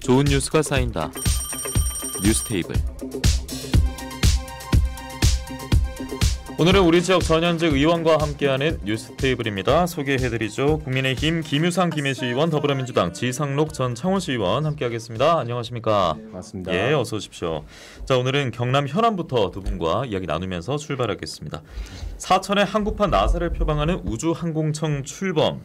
좋은 뉴스가 쌓인다. 뉴스테이블. 오늘은 우리 지역 전현직 의원과 함께하는 뉴스테이블입니다. 소개해드리죠. 국민의힘 김유상 김혜시 의원, 더불어민주당 지상록 전 창원시 의원 함께하겠습니다. 안녕하십니까? 맞습니다. 예, 어서 오십시오. 자, 오늘은 경남 현안부터 두 분과 이야기 나누면서 출발하겠습니다. 사천의 한국판 나사를 표방하는 우주항공청 출범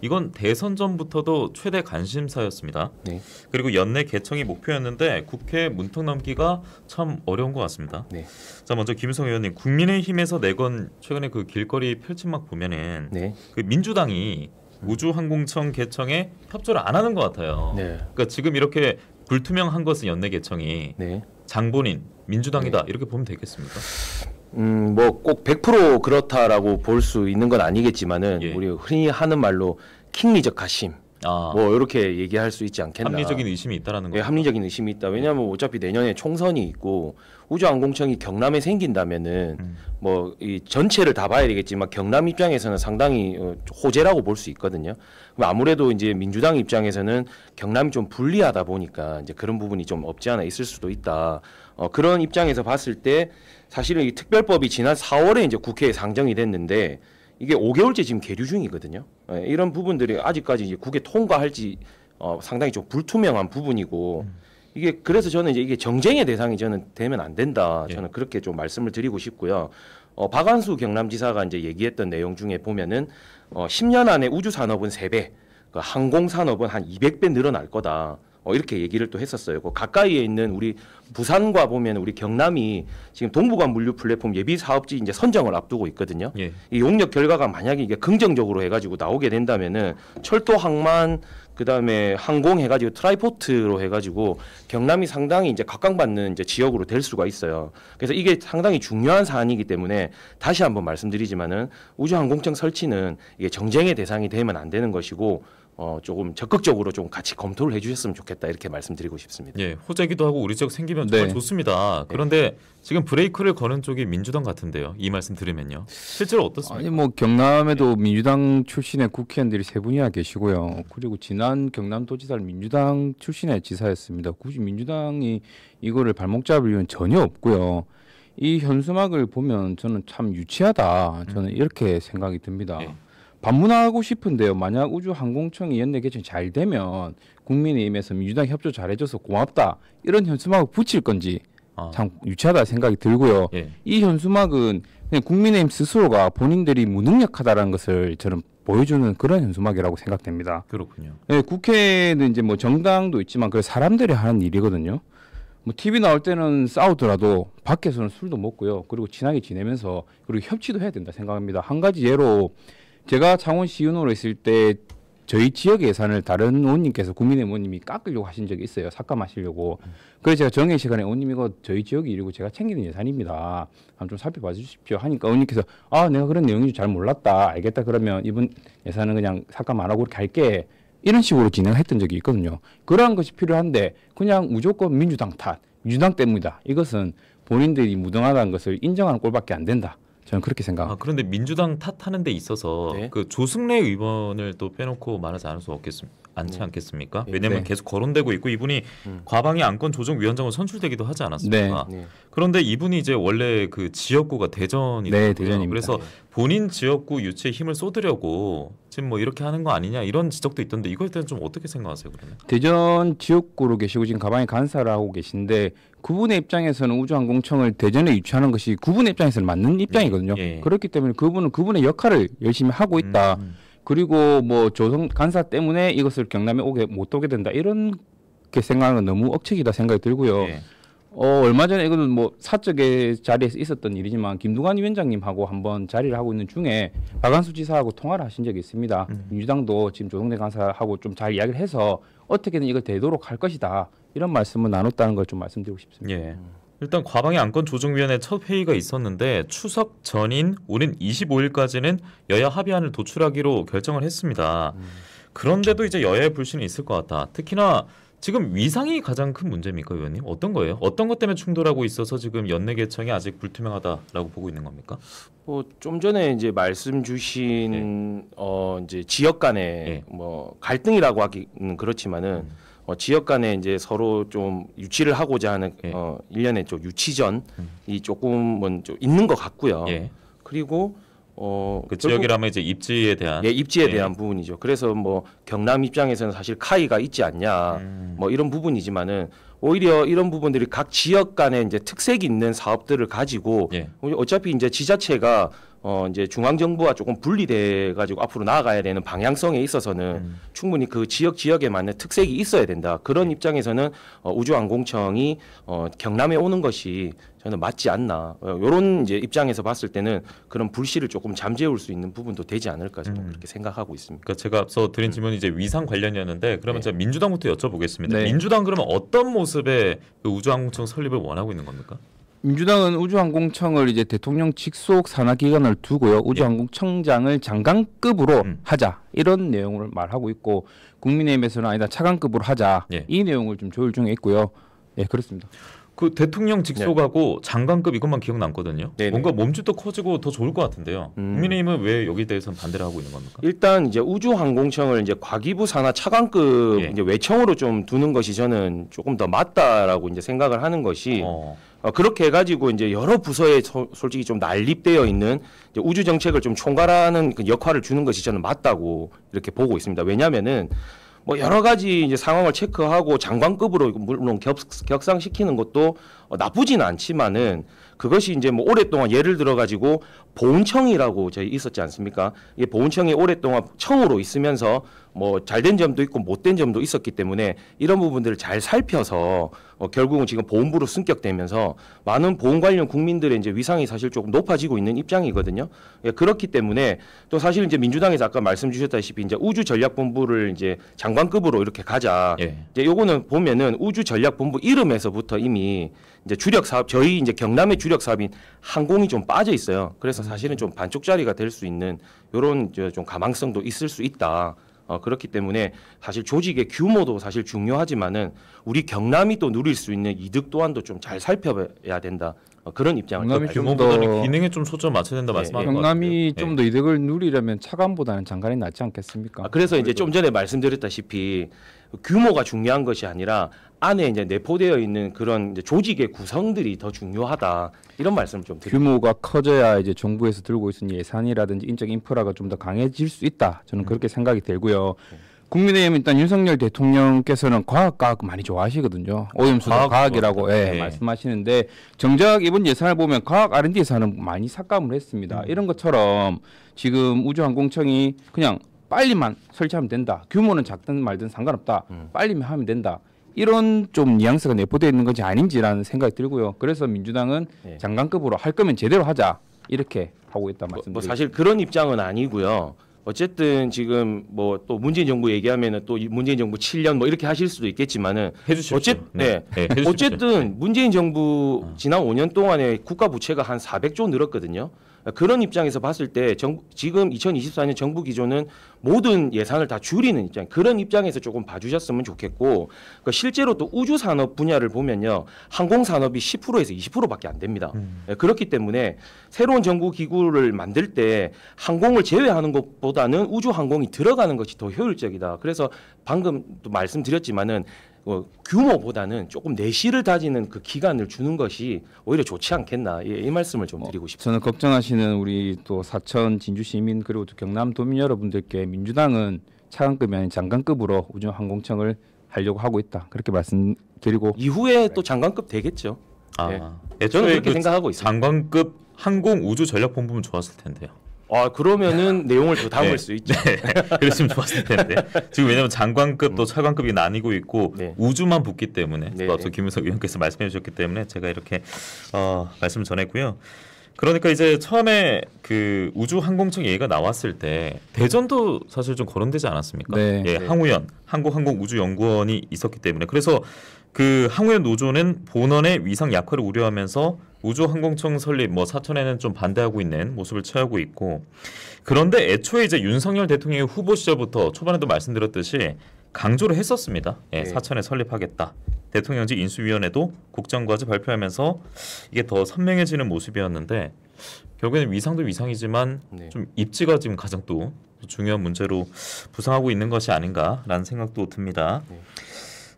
이건 대선 전부터도 최대 관심사였습니다. 네. 그리고 연내 개청이 목표였는데 국회 문턱 넘기가 참 어려운 것 같습니다. 네. 자 먼저 김성 의원님 국민의힘에서 내건 최근에 그 길거리 펼침막 보면은 네. 그 민주당이 우주항공청 개청에 협조를 안 하는 것 같아요. 네. 그러니까 지금 이렇게 불투명한 것은 연내 개청이 네. 장본인 민주당이다 네. 이렇게 보면 되겠습니까? 음, 뭐꼭 100% 그렇다라고 볼 수 있는 건 아니겠지만은 예. 우리 흔히 하는 말로 킹리적 가심. 아. 뭐 이렇게 얘기할 수 있지 않겠나. 합리적인 의심이 있다라는 거 예, 합리적인 의심이 있다. 왜냐하면 예. 어차피 내년에 총선이 있고 우주항공청이 경남에 생긴다면은 음. 뭐이 전체를 다 봐야 되겠지만 경남 입장에서는 상당히 어, 호재라고 볼 수 있거든요. 아무래도 이제 민주당 입장에서는 경남이 좀 불리하다 보니까 이제 그런 부분이 좀 없지 않아 있을 수도 있다. 어, 그런 입장에서 봤을 때 사실은 이 특별법이 지난 4월에 이제 국회에 상정이 됐는데 이게 5개월째 지금 계류 중이거든요. 예, 이런 부분들이 아직까지 이제 국회 통과할지 어, 상당히 좀 불투명한 부분이고 음. 이게 그래서 저는 이제 이게 정쟁의 대상이 저는 되면 안 된다. 예. 저는 그렇게 좀 말씀을 드리고 싶고요. 어, 박완수 경남지사가 이제 얘기했던 내용 중에 보면은 어, 10년 안에 우주 산업은 3배, 그 항공 산업은 한 200배 늘어날 거다. 어, 이렇게 얘기를 또 했었어요. 그 가까이에 있는 우리 부산과 보면 우리 경남이 지금 동부간 물류 플랫폼 예비 사업지 이제 선정을 앞두고 있거든요. 예. 이 용역 결과가 만약에 이게 긍정적으로 해가지고 나오게 된다면은 철도 항만 그다음에 항공 해가지고 트라이포트로 해가지고 경남이 상당히 이제 각광받는 이제 지역으로 될 수가 있어요. 그래서 이게 상당히 중요한 사안이기 때문에 다시 한번 말씀드리지만은 우주항공청 설치는 이게 정쟁의 대상이 되면 안 되는 것이고 어, 조금 적극적으로 좀 같이 검토를 해주셨으면 좋겠다 이렇게 말씀드리고 싶습니다. 예, 호재기도 하고 우리 지역 생기면 정말 네. 좋습니다. 그런데 네. 지금 브레이크를 거는 쪽이 민주당 같은데요. 이 말씀 들으면요. 실제로 어떻습니까? 아니 뭐 경남에도 네. 민주당 출신의 국회의원들이 세 분이나 계시고요. 그리고 지난 경남도지사를 민주당 출신의 지사였습니다. 굳이 민주당이 이거를 발목 잡을 이유는 전혀 없고요. 이 현수막을 보면 저는 참 유치하다. 저는 음. 이렇게 생각이 듭니다. 예. 반문하고 싶은데요. 만약 우주항공청이 연내 개최 잘 되면 국민의힘에서 민주당 협조 잘해줘서 고맙다 이런 현수막을 붙일 건지 아. 참 유치하다 생각이 들고요. 예. 이 현수막은 그냥 국민의힘 스스로가 본인들이 무능력하다라는 것을 저는 보여주는 그런 현수막이라고 생각됩니다. 그렇군요. 예, 국회는 이제 뭐 정당도 있지만 그 사람들이 하는 일이거든요. 뭐 TV 나올 때는 싸우더라도 밖에서는 술도 먹고요. 그리고 친하게 지내면서 그리고 협치도 해야 된다 생각합니다. 한 가지 예로 제가 창원시 의원으로 있을 때 저희 지역 예산을 다른 의원님께서 국민의 의원님이 깎으려고 하신 적이 있어요. 삭감하시려고. 음. 그래서 제가 정해 시간에 의원님 이거 저희 지역이 이러고 제가 챙기는 예산입니다. 한번 좀 살펴봐 주십시오. 하니까 의원님께서 아 내가 그런 내용인지 잘 몰랐다. 알겠다. 그러면 이번 예산은 그냥 삭감 안 하고 이렇게 할게. 이런 식으로 진행했던 적이 있거든요. 그러한 것이 필요한데 그냥 무조건 민주당 탓, 민주당 때문이다. 이것은 본인들이 무등하다는 것을 인정하는 꼴밖에 안 된다. 저는 그렇게 생각. 아, 그런데 민주당 탓하는 데 있어서 네. 그 조승래 의원을 또 빼놓고 말하지 않을 수 없겠습 않지 네. 않겠습니까? 네. 왜냐하면 네. 계속 거론되고 있고 이분이 음. 과방위 안건 조정 위원장으로 선출되기도 하지 않았습니까? 네. 네. 그런데 이분이 이제 원래 그 지역구가 대전이거 대전입니다. 그래서 본인 지역구 유치에 힘을 쏟으려고 지금 뭐 이렇게 하는 거 아니냐 이런 지적도 있던데 이거에 대해서 좀 어떻게 생각하세요? 그러면 대전 지역구로 계시고 지금 가방위 간사를 하고 계신데 그분의 입장에서는 우주항공청을 대전에 유치하는 것이 그분의 입장에서는 맞는 예. 입장이거든요. 예. 그렇기 때문에 그분은 그분의 역할을 열심히 하고 음, 있다. 음. 그리고 뭐 조선 간사 때문에 이것을 경남에 오게 못 오게 된다 이런게 생각은 너무 억측이다 생각이 들고요. 예. 어 얼마 전에 이거는 뭐 사적의 자리에서 있었던 일이지만 김두관 위원장님하고 한번 자리를 하고 있는 중에 박한수 지사하고 통화를 하신 적이 있습니다. 음. 민주당도 지금 조성대 간사하고 좀 잘 이야기를 해서 어떻게든 이걸 되도록 할 것이다. 이런 말씀을 나눴다는 걸 좀 말씀드리고 싶습니다. 예. 일단 과방의 안건 조정위원회 첫 회의가 있었는데 추석 전인 오는 25일까지는 여야 합의안을 도출하기로 결정을 했습니다. 그런데도 이제 여야의 불신이 있을 것 같다. 특히나 지금 위상이 가장 큰 문제입니까, 의원님? 어떤 거예요? 어떤 것 때문에 충돌하고 있어서 지금 연내 개청이 아직 불투명하다라고 보고 있는 겁니까? 뭐 좀 전에 이제 말씀 주신 네. 어 이제 지역 간의 네. 뭐 갈등이라고 하기는 그렇지만은 음. 어, 지역 간에 이제 서로 좀 유치를 하고자 하는 예. 어, 일련의 좀 유치전이 음. 조금은 좀 있는 것 같고요. 예. 그리고 어, 그 지역이라면 이제 입지에 대한 예, 입지에 예. 대한 부분이죠. 그래서 뭐 경남 입장에서는 사실 카이가 있지 않냐 음. 뭐 이런 부분이지만은 오히려 이런 부분들이 각 지역 간에 이제 특색 있는 사업들을 가지고 예. 어차피 이제 지자체가 어 이제 중앙 정부와 조금 분리돼 가지고 앞으로 나아가야 되는 방향성에 있어서는 음. 충분히 그 지역 지역에 맞는 특색이 있어야 된다. 그런 네. 입장에서는 어, 우주항공청이 어, 경남에 오는 것이 저는 맞지 않나. 어, 요런 이제 입장에서 봤을 때는 그런 불씨를 조금 잠재울 수 있는 부분도 되지 않을까 저는 음. 그렇게 생각하고 있습니다. 그러니까 제가 앞서 드린 질문이 이제 위상 관련이었는데 그러면 네. 제가 민주당부터 여쭤보겠습니다. 네. 민주당 그러면 어떤 모습의 그 우주항공청 설립을 원하고 있는 겁니까? 민주당은 우주항공청을 이제 대통령 직속 산하 기관을 두고요. 예. 우주항공청장을 장관급으로 음. 하자 이런 내용을 말하고 있고 국민의힘에서는 아니다 차관급으로 하자 예. 이 내용을 좀 조율 중에 있고요. 예, 그렇습니다. 그 대통령 직속하고 네. 장관급 이것만 기억 남거든요. 네네. 뭔가 몸집도 커지고 더 좋을 것 같은데요. 음. 국민의힘은 왜 여기 대해서 는 반대를 하고 있는 겁니까? 일단 이제 우주항공청을 이제 과기부 산하 차관급 예. 이제 외청으로 좀 두는 것이 저는 조금 더 맞다라고 이제 생각을 하는 것이 어. 어, 그렇게 해가지고 이제 여러 부서에 소, 솔직히 좀 난립되어 있는 우주 정책을 좀 총괄하는 그 역할을 주는 것이 저는 맞다고 이렇게 보고 있습니다. 왜냐하면은. 뭐 여러 가지 이제 상황을 체크하고 장관급으로 물론 격, 상시키는 것도 어, 나쁘진 않지만은 그것이 이제 뭐 오랫동안 예를 들어 가지고 보훈청이라고 저희 있었지 않습니까? 이게 보훈청이 오랫동안 청으로 있으면서 뭐 잘된 점도 있고 못된 점도 있었기 때문에 이런 부분들을 잘 살펴서 어 결국은 지금 보험부로 승격되면서 많은 보험 관련 국민들의 이제 위상이 사실 조금 높아지고 있는 입장이거든요. 예, 그렇기 때문에 또 사실 이제 민주당에서 아까 말씀 주셨다시피 이제 우주 전략 본부를 이제 장관급으로 이렇게 가자. 예. 이제 요거는 보면은 우주 전략 본부 이름에서부터 이미 이제 주력 사업 저희 이제 경남의 주력 사업인 항공이 좀 빠져 있어요. 그래서 사실은 좀 반쪽짜리가 될 수 있는 요런 좀 가망성도 있을 수 있다. 어, 그렇기 때문에 사실 조직의 규모도 사실 중요하지만은 우리 경남이 또 누릴 수 있는 이득 또한도 좀 잘 살펴야 된다. 어, 그런 입장을 경남이 규모 기능에 좀 초점 맞춰야 된다 네. 말씀하신 예. 것 경남이 예. 좀더 이득을 누리려면 차관보다는 장관이 낫지 않겠습니까? 아, 그래서 이제 좀 전에 말씀드렸다시피 규모가 중요한 것이 아니라 안에 이제 내포되어 있는 그런 조직의 구성들이 더 중요하다 이런 말씀을 좀 드립니다. 규모가 커져야 이제 정부에서 들고 있는 예산이라든지 인적 인프라가 좀 더 강해질 수 있다 저는 음. 그렇게 음. 생각이 되고요 네. 국민의힘 일단 윤석열 대통령께서는 과학 과학 많이 좋아하시거든요. 오염수 과학, 과학이라고 예, 네. 말씀하시는데 정작 이번 예산을 보면 과학 R&D 예산은 많이 삭감을 했습니다. 음. 이런 것처럼 지금 우주항공청이 그냥 빨리만 설치하면 된다. 규모는 작든 말든 상관없다. 음. 빨리만 하면 된다. 이런 좀 뉘앙스가 내포되어 있는 건지 아닌지라는 생각이 들고요. 그래서 민주당은 네. 장관급으로 할 거면 제대로 하자 이렇게 하고 있다 말씀. 뭐, 뭐 사실 그런 입장은 아니고요. 어쨌든 지금 뭐 또 문재인 정부 얘기하면은 또 문재인 정부 7년 뭐 이렇게 하실 수도 있겠지만은 해주십시오. 어쨌든 네. 네. 네. 어쨌든 문재인 정부 어. 지난 5년 동안에 국가 부채가 한 400조 늘었거든요. 그런 입장에서 봤을 때 정, 지금 2024년 정부 기조는 모든 예산을 다 줄이는 입장 그런 입장에서 조금 봐주셨으면 좋겠고 그 실제로 또 우주 산업 분야를 보면요 항공 산업이 10%에서 20%밖에 안 됩니다. 음. 예, 그렇기 때문에 새로운 정부 기구를 만들 때 항공을 제외하는 것보다는 우주 항공이 들어가는 것이 더 효율적이다. 그래서 방금 말씀드렸지만은 어, 규모보다는 조금 내실을 다지는 그 기간을 주는 것이 오히려 좋지 않겠나 이, 예, 이 말씀을 좀 어, 드리고 싶습니다. 저는 걱정하시는 우리 또 사천 진주 시민 그리고 또 경남 도민 여러분들께 민주당은 차관급이 아닌 장관급으로 우주 항공청을 하려고 하고 있다 그렇게 말씀드리고 이후에 또 장관급 되겠죠. 아, 네. 저는 그렇게 그 생각하고 있습니다. 장관급 항공우주전략본부면 좋았을 텐데요. 아 그러면은 내용을 더 담을 네. 수 있죠. 네. 그랬으면 좋았을 텐데 지금 왜냐면 장관급 또 음. 차관급이 나뉘고 있고 네. 우주만 붙기 때문에 네. 또 김윤석 의원께서 말씀해 주셨기 때문에 제가 이렇게 어, 말씀 전했고요. 그러니까 이제 처음에 그 우주 항공청 얘기가 나왔을 때 대전도 사실 좀 거론되지 않았습니까? 네. 예, 네. 항우연 한국항공우주연구원이 있었기 때문에 그래서 그 항우연 노조는 본원의 위상 약화를 우려하면서 우주항공청 설립 뭐 사천에는 좀 반대하고 있는 모습을 취하고 있고 그런데 애초에 이제 윤석열 대통령의 후보 시절부터 초반에도 말씀드렸듯이 강조를 했었습니다. 예, 네. 사천에 설립하겠다. 대통령직 인수위원회도 국정과제 발표하면서 이게 더 선명해지는 모습이었는데 결국에는 위상도 위상이지만 네. 좀 입지가 지금 가장 또 중요한 문제로 부상하고 있는 것이 아닌가라는 생각도 듭니다. 네.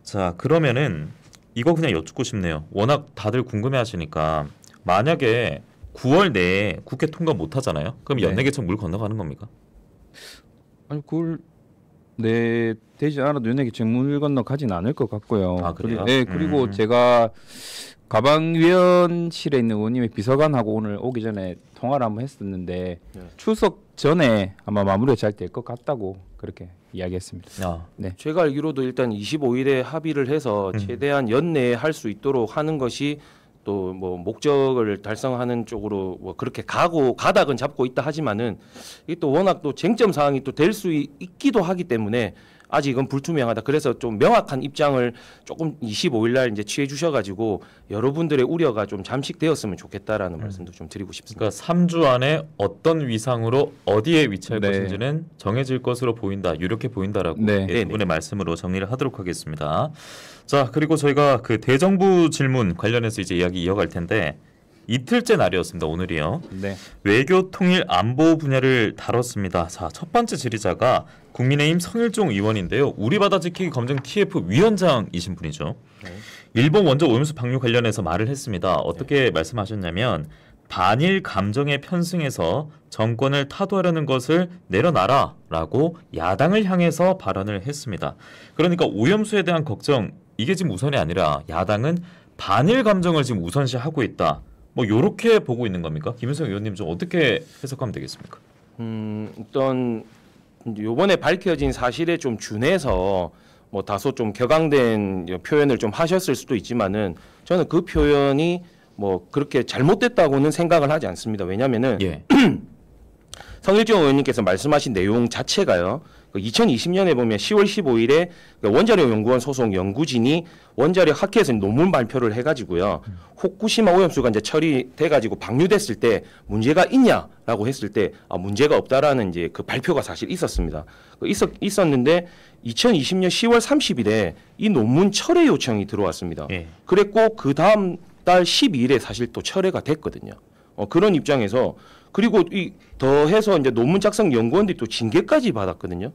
자 그러면은 이거 그냥 여쭙고 싶네요. 워낙 다들 궁금해하시니까 만약에 9월 내에 국회 통과 못 하잖아요. 그럼 네. 연예계청 물 건너가는 겁니까? 아니 9월 내 되지 않아도 연예계청 물 건너가진 않을 것 같고요. 아 그래요? 네 그리고 음. 제가 가방위원실에 있는 의원님의 비서관하고 오늘 오기 전에 통화를 한번 했었는데 네. 추석 전에 아마 마무리가 잘될 것 같다고 그렇게 이야기했습니다. 아. 네. 제가 알기로도 일단 25일에 합의를 해서 음. 최대한 연내에 할 수 있도록 하는 것이 또뭐 목적을 달성하는 쪽으로 뭐 그렇게 가고 가닥은 잡고 있다 하지만은 이게 또 워낙 또 쟁점 사항이 또 될 수 있기도 하기 때문에 아직은 불투명하다. 그래서 좀 명확한 입장을 조금 25일 날 이제 취해 주셔 가지고 여러분들의 우려가 좀 잠식되었으면 좋겠다라는 음. 말씀도 좀 드리고 싶습니다. 그러니까 3주 안에 어떤 위상으로 어디에 위치할 네. 것인지는 정해질 것으로 보인다. 이렇게 보인다라고 네. 예, 네, 네. 분의 말씀으로 정리를 하도록 하겠습니다. 자, 그리고 저희가 그 대정부 질문 관련해서 이제 이야기 이어갈 텐데 이틀째 날이었습니다. 오늘이요. 네. 외교 통일 안보 분야를 다뤘습니다. 자, 첫 번째 질의자가 국민의힘 성일종 의원인데요. 우리 바다 지키기 검증 TF 위원장이신 분이죠. 네. 일본 원조 오염수 방류 관련해서 말을 했습니다. 어떻게 네. 말씀하셨냐면 반일 감정에 편승해서 정권을 타도하려는 것을 내려놔라라고 야당을 향해서 발언을 했습니다. 그러니까 오염수에 대한 걱정 이게 지금 우선이 아니라 야당은 반일 감정을 지금 우선시하고 있다. 뭐 요렇게 보고 있는 겁니까? 김윤성 의원님 좀 어떻게 해석하면 되겠습니까? 음, 일단 요번에 밝혀진 사실에 좀 준해서 뭐 다소 좀 격앙된 표현을 좀 하셨을 수도 있지만은 저는 그 표현이 뭐 그렇게 잘못됐다고는 생각을 하지 않습니다. 왜냐면은 예. 성일종 의원님께서 말씀하신 내용 자체가요. 그 2020년에 보면 10월 15일에 그 원자력 연구원 소속 연구진이 원자력 학회에서 논문 발표를 해가지고요. 음. 후쿠시마 오염수가 이제 처리돼가지고 방류됐을 때 문제가 있냐라고 했을 때 아, 문제가 없다라는 이제 그 발표가 사실 있었습니다. 그 있었, 있었는데 2020년 10월 30일에 이 논문 철회 요청이 들어왔습니다. 예. 그랬고 그 다음 달 12일에 사실 또 철회가 됐거든요. 어, 그런 입장에서 그리고 이 더해서 이제 논문 작성 연구원들이 또 징계까지 받았거든요.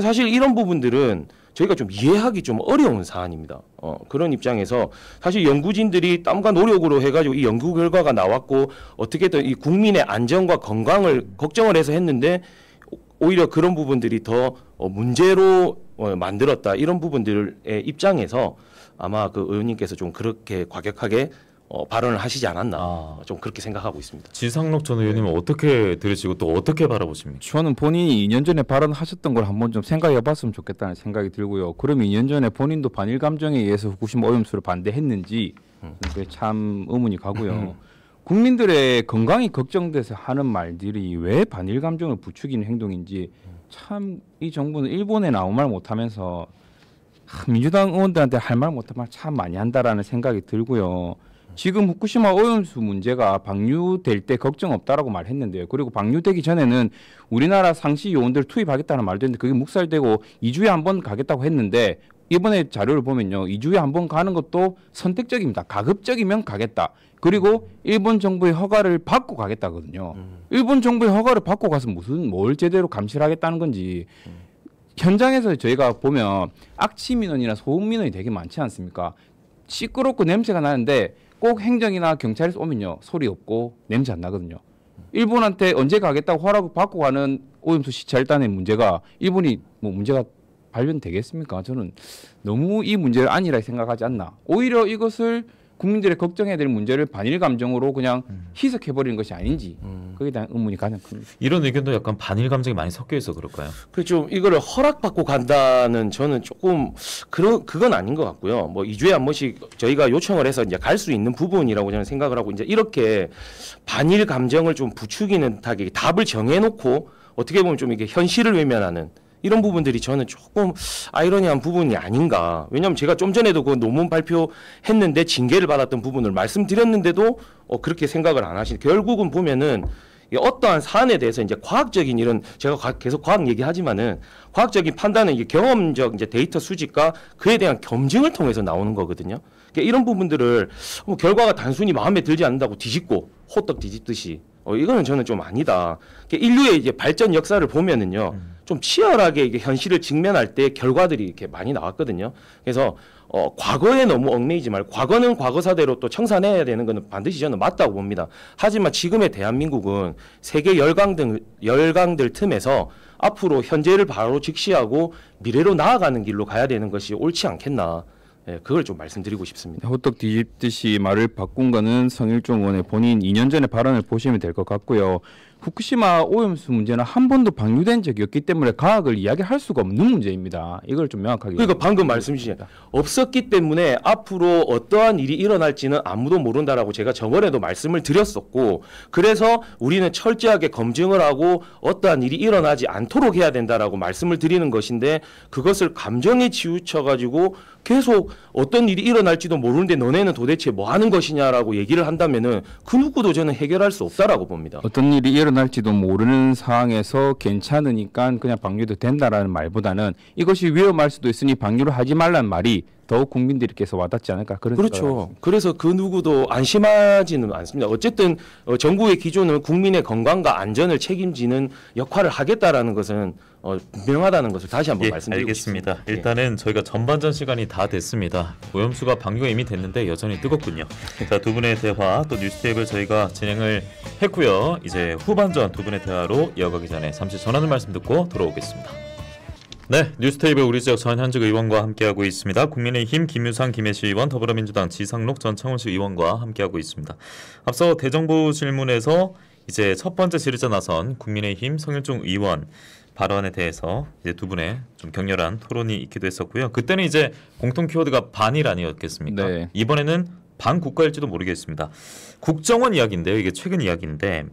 사실 이런 부분들은 저희가 좀 이해하기 좀 어려운 사안입니다. 어, 그런 입장에서 사실 연구진들이 땀과 노력으로 해가지고 이 연구 결과가 나왔고 어떻게든 이 국민의 안전과 건강을 걱정을 해서 했는데 오히려 그런 부분들이 더 어, 문제로 어, 만들었다 이런 부분들의 입장에서 아마 그 의원님께서 좀 그렇게 과격하게 어, 발언을 하시지 않았나 아. 좀 그렇게 생각하고 있습니다. 진상록 전 의원님은 어떻게 들으시고 또 어떻게 바라보십니까? 저는 본인이 2년 전에 발언하셨던 걸 한 번 좀 생각해봤으면 좋겠다는 생각이 들고요. 그럼 2년 전에 본인도 반일 감정에 의해서 후쿠시마 오염수를 반대했는지 음. 참 의문이 가고요. 음. 국민들의 건강이 걱정돼서 하는 말들이 왜 반일 감정을 부추기는 행동인지 참 이 정부는 일본에 아무 말 못하면서 민주당 의원들한테 할 말 못한 말참 많이 한다라는 생각이 들고요. 지금 후쿠시마 오염수 문제가 방류될 때 걱정 없다라고 말했는데요. 그리고 방류되기 전에는 우리나라 상시 요원들 투입하겠다는 말도 했는데 그게 묵살되고 2주에 한 번 가겠다고 했는데 이번에 자료를 보면요. 2주에 한 번 가는 것도 선택적입니다. 가급적이면 가겠다. 그리고 일본 정부의 허가를 받고 가겠다거든요. 음. 일본 정부의 허가를 받고 가서 무슨 뭘 제대로 감시를 하겠다는 건지 음. 현장에서 저희가 보면 악취 민원이나 소음 민원이 되게 많지 않습니까? 시끄럽고 냄새가 나는데 꼭 행정이나 경찰에서 오면요 소리 없고 냄새 안 나거든요. 일본한테 언제 가겠다고 허락 받고 가는 오염수 시찰단의 문제가 일본이 뭐 문제가 발견되겠습니까? 저는 너무 이 문제를 아니라 생각하지 않나. 오히려 이것을 국민들의 걱정해야 될 문제를 반일 감정으로 그냥 음. 희석해버리는 것이 아닌지 음. 거기에 대한 의문이 가장 큽니다. 이런 의견도 약간 반일 감정이 많이 섞여 있어 그럴까요? 그 좀 이거를 허락받고 간다는 저는 조금 그런 그건 아닌 것 같고요. 뭐 2주에 한 번씩 저희가 요청을 해서 이제 갈 수 있는 부분이라고 저는 생각을 하고 이제 이렇게 반일 감정을 좀 부추기는 타격 답을 정해놓고 어떻게 보면 좀 이게 현실을 외면하는 이런 부분들이 저는 조금 아이러니한 부분이 아닌가. 왜냐하면 제가 좀 전에도 그 논문 발표했는데 징계를 받았던 부분을 말씀드렸는데도 어, 그렇게 생각을 안하시 결국은 보면은 어떠한 사안에 대해서 이제 과학적인 이런 제가 계속 과학 얘기하지만은 과학적인 판단은 이게 경험적 이제 데이터 수집과 그에 대한 검증을 통해서 나오는 거거든요. 그러니까 이런 부분들을 뭐 결과가 단순히 마음에 들지 않는다고 뒤집고 호떡 뒤집듯이 어, 이거는 저는 좀 아니다. 그러니까 인류의 이제 발전 역사를 보면은요. 음. 좀 치열하게 이게 현실을 직면할 때 결과들이 이렇게 많이 나왔거든요. 그래서 어, 과거에 너무 얽매이지 말. 고 과거는 과거사대로 또 청산해야 되는 것은 반드시 저는 맞다고 봅니다. 하지만 지금의 대한민국은 세계 열강 등 열강들 틈에서 앞으로 현재를 바로 직시하고 미래로 나아가는 길로 가야 되는 것이 옳지 않겠나. 예, 그걸 좀 말씀드리고 싶습니다. 호떡 뒤집듯이 말을 바꾼 거는 성일종 의원의 본인 2년 전의 발언을 보시면 될 것 같고요. 후쿠시마 오염수 문제는 한 번도 방류된 적이 없기 때문에 과학을 이야기할 수가 없는 문제입니다. 이걸 좀 명확하게. 그러니까 방금 말씀이신 없었기 때문에 앞으로 어떠한 일이 일어날지는 아무도 모른다라고 제가 저번에도 말씀을 드렸었고 그래서 우리는 철저하게 검증을 하고 어떠한 일이 일어나지 않도록 해야 된다라고 말씀을 드리는 것인데 그것을 감정에 치우쳐 가지고 계속 어떤 일이 일어날지도 모르는데 너네는 도대체 뭐 하는 것이냐라고 얘기를 한다면은 그 누구도 저는 해결할 수 없다라고 봅니다. 어떤 일이 일어날지도 모르는 상황에서 괜찮으니까 그냥 방류도 된다라는 말보다는 이것이 위험할 수도 있으니 방류를 하지 말란 말이 더욱 국민들께서 와닿지 않을까 그런 그렇죠. 그래서 그 누구도 안심하지는 않습니다. 어쨌든 어, 정부의 기조는 국민의 건강과 안전을 책임지는 역할을 하겠다라는 것은 어, 분명하다는 것을 다시 한번 예, 말씀드리고 싶습니다. 예. 일단은 예. 저희가 전반전 시간이 다 됐습니다. 오염수가 방류가 이미 됐는데 여전히 뜨겁군요. 자, 두 분의 대화 또 뉴스테이블 저희가 진행을 했고요. 이제 후반전 두 분의 대화로 이어가기 전에 잠시 전하는 말씀 듣고 돌아오겠습니다. 네, 뉴스테이블 우리 지역 전현직 의원과 함께하고 있습니다. 국민의힘 김유상, 김혜시 의원, 더불어민주당 지상록 전 창원시 의원과 함께하고 있습니다. 앞서 대정부 질문에서 이제 첫 번째 질의자 나선 국민의힘 성일종 의원 발언에 대해서 이제 두 분의 좀 격렬한 토론이 있기도 했었고요. 그때는 이제 공통 키워드가 반일 아니었겠습니까? 네. 이번에는 반국가일지도 모르겠습니다. 국정원 이야기인데요. 이게 최근 이야기인데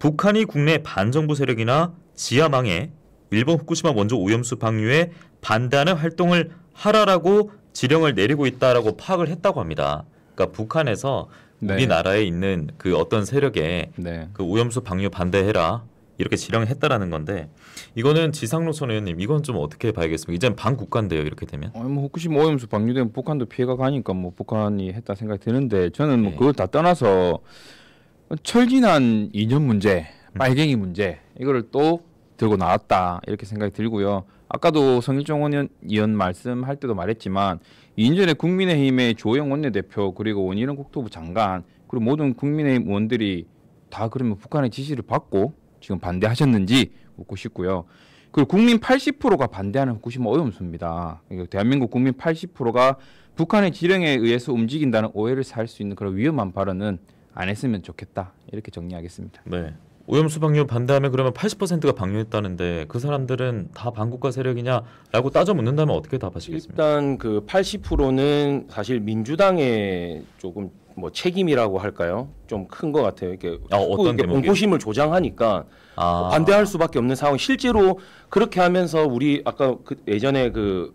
북한이 국내 반정부 세력이나 지하망에 일본 후쿠시마 원조 오염수 방류에 반대하는 활동을 하라라고 지령을 내리고 있다라고 파악을 했다고 합니다. 그러니까 북한에서 네. 우리나라에 있는 그 어떤 세력에 네. 그 오염수 방류 반대해라 이렇게 지령했다라는 건데 이거는 지상로선 의원님 이건 좀 어떻게 봐야겠습니까? 이젠 반국가인데요 이렇게 되면. 아니 뭐혹시뭐 오염수 방류되면 북한도 피해가 가니까 뭐 북한이 했다 생각이 드는데 저는 뭐 네. 그걸 다 떠나서 철진한 이념 문제, 음. 빨갱이 문제 이거를 또 들고 나왔다 이렇게 생각이 들고요. 아까도 성일종 의원, 의원 말씀할 때도 말했지만 이인전에 국민의힘의 조영 원내대표 그리고 원희룡 국토부 장관 그리고 모든 국민의힘 의원들이 다 그러면 북한의 지시를 받고 지금 반대하셨는지 묻고 싶고요. 그리고 국민 80%가 반대하는 후쿠시마 오염수입니다. 뭐 대한민국 국민 80%가 북한의 지령에 의해서 움직인다는 오해를 살 수 있는 그런 위험한 발언은 안 했으면 좋겠다. 이렇게 정리하겠습니다. 네. 오염수 방류 반대하면 그러면 80%가 방류했다는데 그 사람들은 다 반국가 세력이냐라고 따져 묻는다면 어떻게 답하시겠습니까? 일단 그 80%는 사실 민주당에 조금 뭐 책임이라고 할까요? 좀 큰 것 같아요. 이렇게 아, 어떤 이렇게 공포심을 조장하니까 아. 반대할 수밖에 없는 상황. 실제로 그렇게 하면서 우리 아까 그 예전에 그,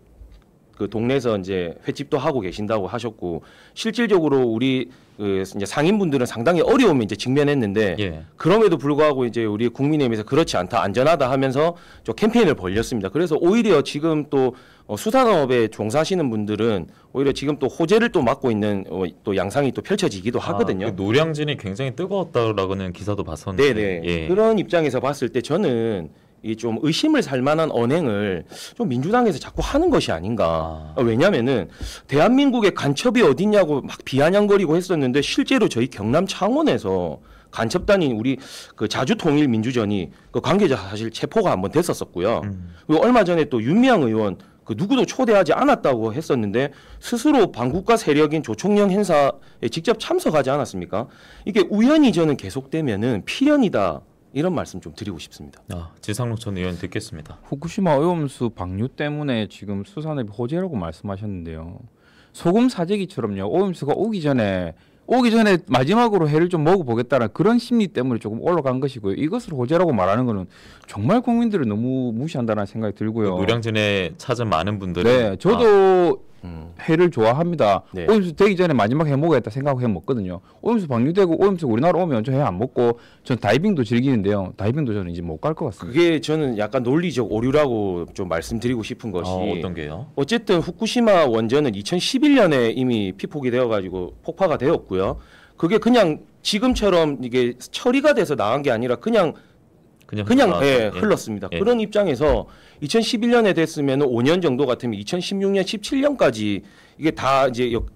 그 동네에서 이제 횟집도 하고 계신다고 하셨고 실질적으로 우리 그 이제 상인분들은 상당히 어려움에 이제 직면했는데 예. 그럼에도 불구하고 이제 우리 국민의힘에서 그렇지 않다 안전하다 하면서 저 캠페인을 벌렸습니다. 그래서 오히려 지금 또 어, 수산업에 종사하시는 분들은 오히려 지금 또 호재를 또 맡고 있는 어, 또 양상이 또 펼쳐지기도 아, 하거든요. 아, 그 노량진이 굉장히 뜨거웠다라고는 기사도 봤었는데. 네네. 네. 예. 그런 입장에서 봤을 때 저는 이좀 의심을 살 만한 언행을 좀 민주당에서 자꾸 하는 것이 아닌가. 아. 어, 왜냐면은 대한민국의 간첩이 어디냐고 막 비아냥거리고 했었는데 실제로 저희 경남 창원에서 간첩단인 우리 그 자주통일민주전이 그 관계자 사실 체포가 한 번 됐었었고요. 음. 그리고 얼마 전에 또 윤미향 의원 그 누구도 초대하지 않았다고 했었는데 스스로 반국가 세력인 조총령 행사에 직접 참석하지 않았습니까? 이게 우연히 저는 계속되면은 필연이다. 이런 말씀 좀 드리고 싶습니다. 아, 지상록 전 의원 듣겠습니다. 후쿠시마 오염수 방류 때문에 지금 수산업 호재라고 말씀하셨는데요. 소금 사재기처럼요. 오염수가 오기 전에 오기 전에 마지막으로 해를 좀 먹어보겠다는 그런 심리 때문에 조금 올라간 것이고요. 이것을 호재라고 말하는 것은 정말 국민들을 너무 무시한다는 생각이 들고요. 그 노량진에 찾은 많은 분들이 네, 저도 아. 해를 좋아합니다. 네. 오염수 되기 전에 마지막 해 먹어야겠다 생각하고 해 먹거든요. 오염수 방류되고 오염수 우리나라 오면 저회안 먹고 전 다이빙도 즐기는데요. 다이빙도 저는 이제 못 갈 것 같습니다. 그게 저는 약간 논리적 오류라고 좀 말씀드리고 싶은 것이 아, 어떤 게요? 어쨌든 후쿠시마 원전은 2011년에 이미 피폭이 되어가지고 폭파가 되었고요. 그게 그냥 지금처럼 이게 처리가 돼서 나간 게 아니라 그냥 그냥, 그냥 흘 예, 예. 흘렀습니다. 예. 그런 입장에서 2011년에 됐으면 5년 정도 같으면 2016년, 17년까지 이게 다 이제 역,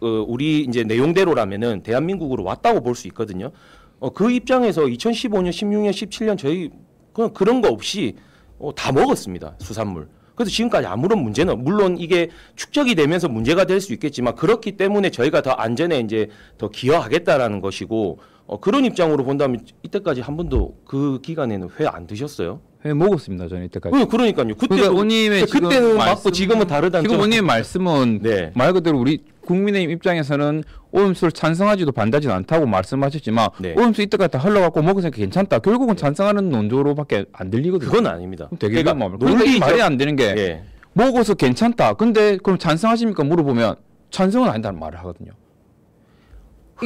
어, 우리 이제 내용대로라면은 대한민국으로 왔다고 볼 수 있거든요. 어, 그 입장에서 2015년, 16년, 17년 저희 그냥 그런 거 없이 어, 다 먹었습니다. 수산물. 그래서 지금까지 아무런 문제는 물론 이게 축적이 되면서 문제가 될 수 있겠지만 그렇기 때문에 저희가 더 안전에 이제 더 기여하겠다라는 것이고 어, 그런 입장으로 본다면 이때까지 한 번도 그 기간에는 회 안 드셨어요? 회 먹었습니다. 저는 이때까지. 네, 그러니까요. 그러니까 그때 그러니까 오님 그때는 맞고 지금은 다르다는 지금 오님 말씀은 네. 말 그대로 우리 국민의힘 입장에서는 오염수를 찬성하지도 반대하지도 않다고 말씀하셨지만 네. 오염수 이때까지 다 흘러갖고 먹으니까 괜찮다. 결국은 찬성하는 논조로밖에 안 들리거든요. 그건 아닙니다. 그러니까 되게 그러니까 논리 말이 안 되는 게 예. 먹어서 괜찮다. 근데 그럼 찬성하십니까 물어보면 찬성은 아니다는 말을 하거든요.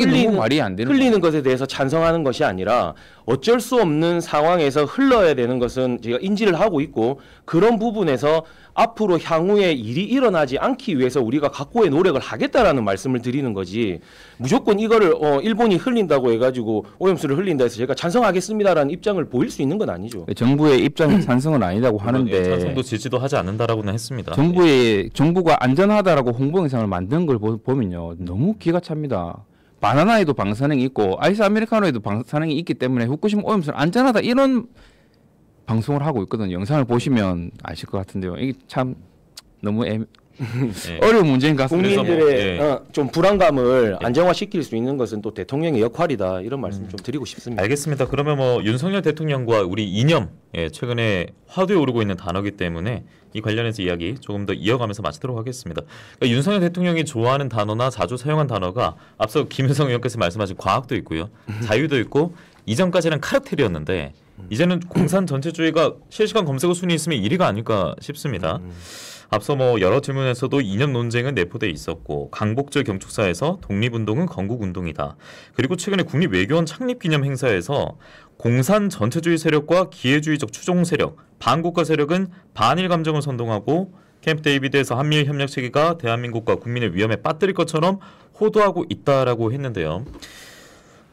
흘리는 말이 안 되는 흘리는 것에 대해서 찬성하는 것이 아니라 어쩔 수 없는 상황에서 흘러야 되는 것은 제가 인지를 하고 있고 그런 부분에서 앞으로 향후에 일이 일어나지 않기 위해서 우리가 각고의 노력을 하겠다라는 말씀을 드리는 거지 무조건 이거를 어 일본이 흘린다고 해가지고 오염수를 흘린다 해서 제가 찬성하겠습니다라는 입장을 보일 수 있는 건 아니죠. 네, 정부의 입장 찬성은 아니라고 하는데 예, 찬성도 지지도 하지 않는다라고는 했습니다. 정부의 정부가 안전하다라고 홍보 영상을 만든 걸 보, 보면요 너무 기가 찹니다. 바나나에도 방사능이 있고 아이스 아메리카노에도 방사능이 있기 때문에 후쿠시마 오염수는 안전하다 이런 방송을 하고 있거든요. 영상을 보시면 아실 것 같은데요. 이게 참 너무 애, 네. 어려운 문제인 것 같습니다. 국민들의 뭐, 네. 좀 불안감을 예. 안정화시킬 수 있는 것은 또 대통령의 역할이다 이런 음. 말씀 음. 좀 드리고 싶습니다. 알겠습니다. 그러면 뭐 윤석열 대통령과 우리 이념 예, 최근에 화두에 오르고 있는 단어기 때문에 이 관련해서 이야기 조금 더 이어가면서 마치도록 하겠습니다. 그러니까 윤석열 대통령이 좋아하는 단어나 자주 사용한 단어가 앞서 김효성 의원께서 말씀하신 과학도 있고요, 음. 자유도 있고 이전까지는 카르텔이었는데 음. 이제는 공산 전체주의가 실시간 검색어 순위 있으면 1위가 아닐까 싶습니다. 음, 음. 앞서 뭐 여러 질문에서도 이념 논쟁은 내포돼 있었고 강복절 경축사에서 독립운동은 건국운동이다. 그리고 최근에 국립외교원 창립기념 행사에서 공산 전체주의 세력과 기회주의적 추종 세력, 반국가 세력은 반일 감정을 선동하고 캠프 데이비드에서 한미일 협력 체계가 대한민국과 국민의 위험에 빠뜨릴 것처럼 호도하고 있다라고 했는데요.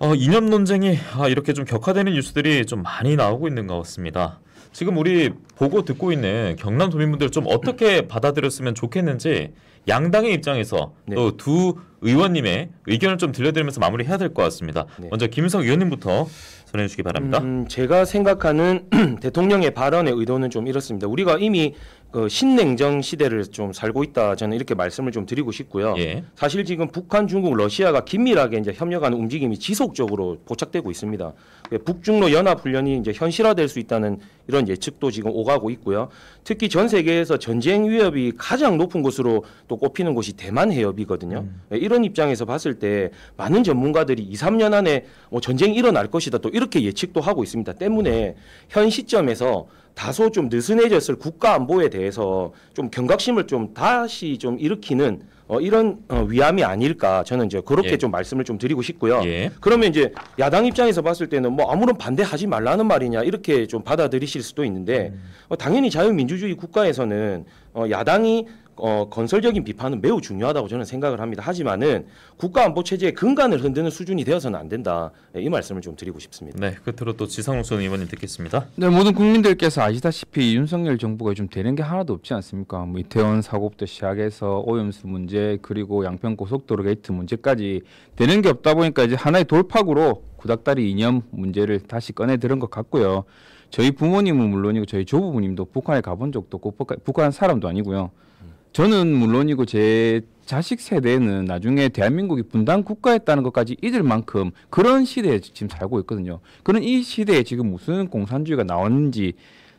어, 이념 논쟁이 아, 이렇게 좀 격화되는 뉴스들이 좀 많이 나오고 있는 것 같습니다. 지금 우리 보고 듣고 있는 경남 도민분들 좀 어떻게 받아들였으면 좋겠는지 양당의 입장에서 네. 또두 의원님의 의견을 좀 들려드리면서 마무리해야 될 것 같습니다. 네. 먼저 김윤석 의원님부터 전해 주시기 바랍니다. 음, 제가 생각하는 대통령의 발언의 의도는 좀 이렇습니다. 우리가 이미 그신냉정 시대를 좀 살고 있다 저는 이렇게 말씀을 좀 드리고 싶고요. 예. 사실 지금 북한, 중국, 러시아가 긴밀하게 이제 협력하는 움직임이 지속적으로 포착되고 있습니다. 그 북중로 연합 훈련이 이제 현실화될 수 있다는 이런 예측도 지금 오가고 있고요. 특히 전 세계에서 전쟁 위협이 가장 높은 곳으로 또 꼽히는 곳이 대만 해협이거든요. 음. 예, 이런 입장에서 봤을 때 많은 전문가들이 2, 3년 안에 뭐 전쟁이 일어날 것이다 또 이렇게 예측도 하고 있습니다. 때문에 음. 현 시점에서 다소 좀 느슨해졌을 국가 안보에 대해서 좀 경각심을 좀 다시 좀 일으키는 어, 이런 어, 위함이 아닐까 저는 이제 그렇게 예. 좀 말씀을 좀 드리고 싶고요. 예. 그러면 이제 야당 입장에서 봤을 때는 뭐 아무런 반대하지 말라는 말이냐 이렇게 좀 받아들이실 수도 있는데 음. 어, 당연히 자유민주주의 국가에서는 어, 야당이 어, 건설적인 비판은 매우 중요하다고 저는 생각을 합니다. 하지만은 국가안보 체제의 근간을 흔드는 수준이 되어서는 안 된다. 예, 이 말씀을 좀 드리고 싶습니다. 네, 끝으로 또 지상욱 전 의원님 듣겠습니다. 네, 모든 국민들께서 아시다시피 윤석열 정부가 좀 되는 게 하나도 없지 않습니까? 뭐 이태원 사고부터 시작해서 오염수 문제 그리고 양평 고속도로 게이트 문제까지 되는 게 없다 보니까 이제 하나의 돌파구로 구닥다리 이념 문제를 다시 꺼내 들은 것 같고요. 저희 부모님은 물론이고 저희 조부모님도 북한에 가본 적도 없고 북한 사람도 아니고요. 저는 물론이고 제 자식 세대는 나중에 대한민국이 분단 국가였다는 것까지 잊을 만큼 그런 시대에 지금 살고 있거든요. 그런 이 시대에 지금 무슨 공산주의가 나왔는지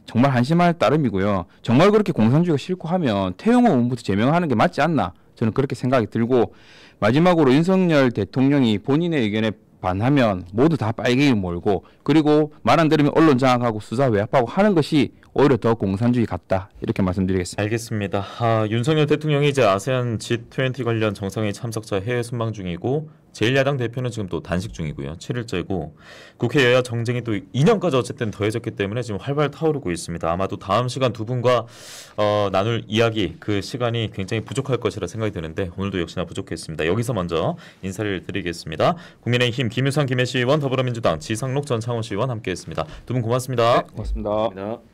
정말 한심할 따름이고요. 정말 그렇게 공산주의가 싫고 하면 태용호 의원부터 제명하는 게 맞지 않나 저는 그렇게 생각이 들고 마지막으로 윤석열 대통령이 본인의 의견에 반하면 모두 다빨갱이 몰고 그리고 말 안 들으면 언론 장악하고 수사 외압하고 하는 것이 오히려 더 공산주의 같다 이렇게 말씀드리겠습니다. 알겠습니다. 아, 윤석열 대통령이 이제 아세안 G20 관련 정상회 참석자 해외 순방 중이고 제1야당 대표는 지금 또 단식 중이고요. 7일째고 국회 여야 정쟁이 또 2년까지 어쨌든 더해졌기 때문에 지금 활발 타오르고 있습니다. 아마도 다음 시간 두 분과 어, 나눌 이야기 그 시간이 굉장히 부족할 것이라 생각이 드는데 오늘도 역시나 부족했습니다. 여기서 먼저 인사를 드리겠습니다. 국민의힘 김유상 김혜시 의원 더불어민주당 지상록 전 창원시 의원 함께했습니다. 두 분 고맙습니다. 네, 고맙습니다. 고맙습니다.